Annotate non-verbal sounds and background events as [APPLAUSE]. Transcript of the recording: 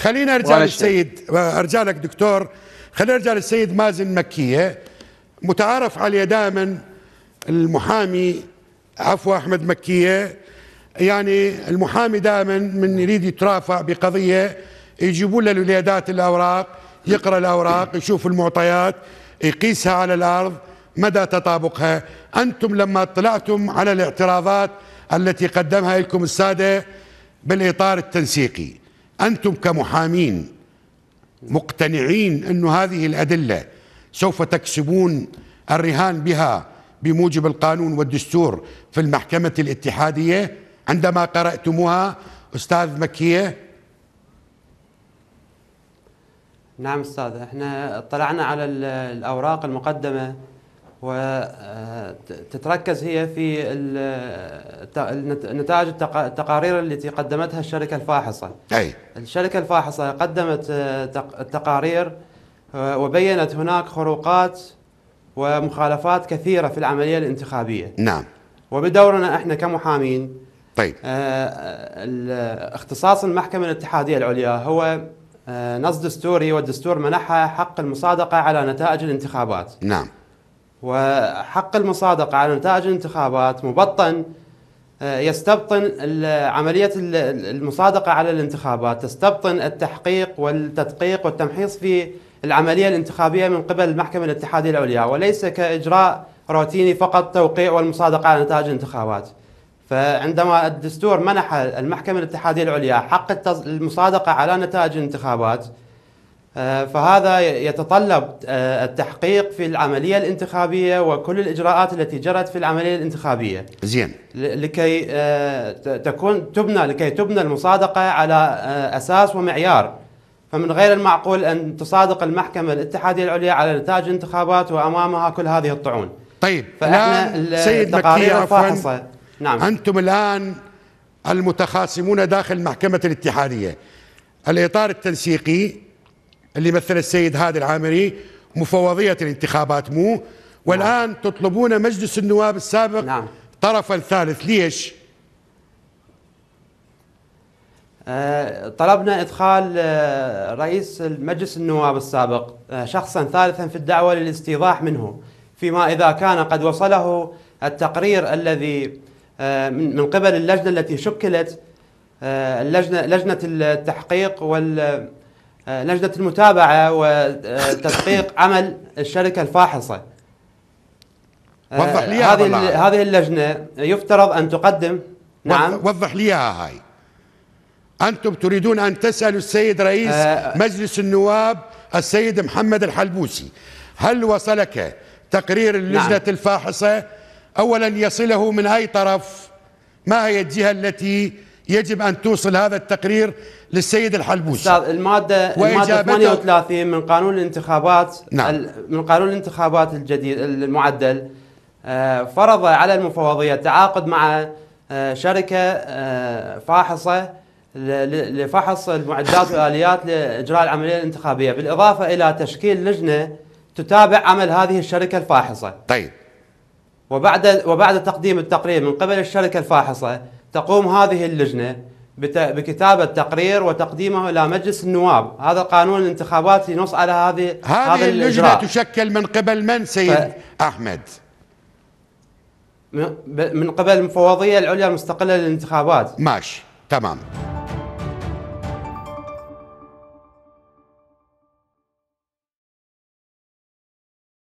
خلينا ارجع للسيد ارجع لك دكتور خلينا ارجع للسيد مازن مكيه متعارف عليه دائما المحامي عفوا احمد مكيه يعني المحامي دائما من يريد يترافع بقضيه يجيبوا له الوليدات الاوراق يقرا الاوراق يشوف المعطيات يقيسها على الارض مدى تطابقها انتم لما اطلعتم على الاعتراضات التي قدمها لكم الساده بالاطار التنسيقي أنتم كمحامين مقتنعين أن هذه الأدلة سوف تكسبون الرهان بها بموجب القانون والدستور في المحكمة الاتحادية عندما قرأتموها أستاذ مكية نعم أستاذ احنا اطلعنا على الأوراق المقدمة وتتركز هي في نتائج التقارير التي قدمتها الشركة الفاحصة أي. الشركة الفاحصة قدمت آه، التقارير آه، وبينت هناك خروقات ومخالفات كثيرة في العملية الانتخابية نعم وبدورنا احنا كمحامين طيب آه، اختصاص المحكمة الاتحادية العليا هو نص دستوري والدستور منحها حق المصادقة على نتائج الانتخابات نعم وحق المصادقة على نتائج الانتخابات مبطن آه، يستبطن عملية المصادقة على الانتخابات تستبطن التحقيق والتدقيق والتمحيص في العملية الانتخابية من قبل المحكمة الاتحادية العليا وليس كإجراء روتيني فقط توقيع والمصادقة على نتائج الانتخابات فعندما الدستور منح المحكمة الاتحادية العليا حق المصادقة على نتائج الانتخابات آه، فهذا يتطلب آه، التحقيق في العملية الانتخابية وكل الإجراءات التي جرت في العملية الانتخابية زين لكي آه، تكون تبنى لكي تبنى المصادقة على أساس ومعيار فمن غير المعقول أن تصادق المحكمة الاتحادية العليا على نتائج الانتخابات وأمامها كل هذه الطعون طيب فإحنا سيد مكية فاحصة نعم أنتم الآن المتخاصمون داخل محكمة الاتحادية الإطار التنسيقي اللي يمثل السيد هادي العامري مفوضية الانتخابات مو والآن نعم. تطلبون مجلس النواب السابق نعم. طرفا ثالث ليش؟ آه، طلبنا إدخال آه، رئيس مجلس النواب السابق آه، شخصا ثالثا في الدعوة للاستيضاح منه فيما إذا كان قد وصله التقرير الذي من قبل اللجنة التي شكلت اللجنة لجنة التحقيق وال آه، لجنه المتابعه وتدقيق [COUGHS] عمل الشركه الفاحصه آه، وضح لي هذه هذه اللجنه يفترض ان تقدم نعم وضح لي هاي انتم تريدون ان تسالوا السيد رئيس آه، مجلس النواب السيد محمد الحلبوسي هل وصلك تقرير نعم. اللجنه نعم. الفاحصه اولا يصله من اي طرف ما هي الجهه التي يجب أن توصل هذا التقرير للسيد الحلبوسي أستاذ المادة, المادة 38 من قانون الانتخابات نعم. من قانون الانتخابات الجديد المعدل آه، فرض على المفوضية التعاقد مع آه، شركة آه، فاحصة لفحص المعدات والآليات لإجراء العملية الانتخابية بالإضافة إلى تشكيل لجنة تتابع عمل هذه الشركة الفاحصة طيب وبعد وبعد تقديم التقرير من قبل الشركة الفاحصة تقوم هذه اللجنة بكتابة تقرير وتقديمه إلى مجلس النواب هذا القانون الانتخاباتي ينص على هذه هذه اللجنة الإجراء. تشكل من قبل من سيد ف... أحمد من قبل المفوضية العليا المستقلة للانتخابات ماشي تمام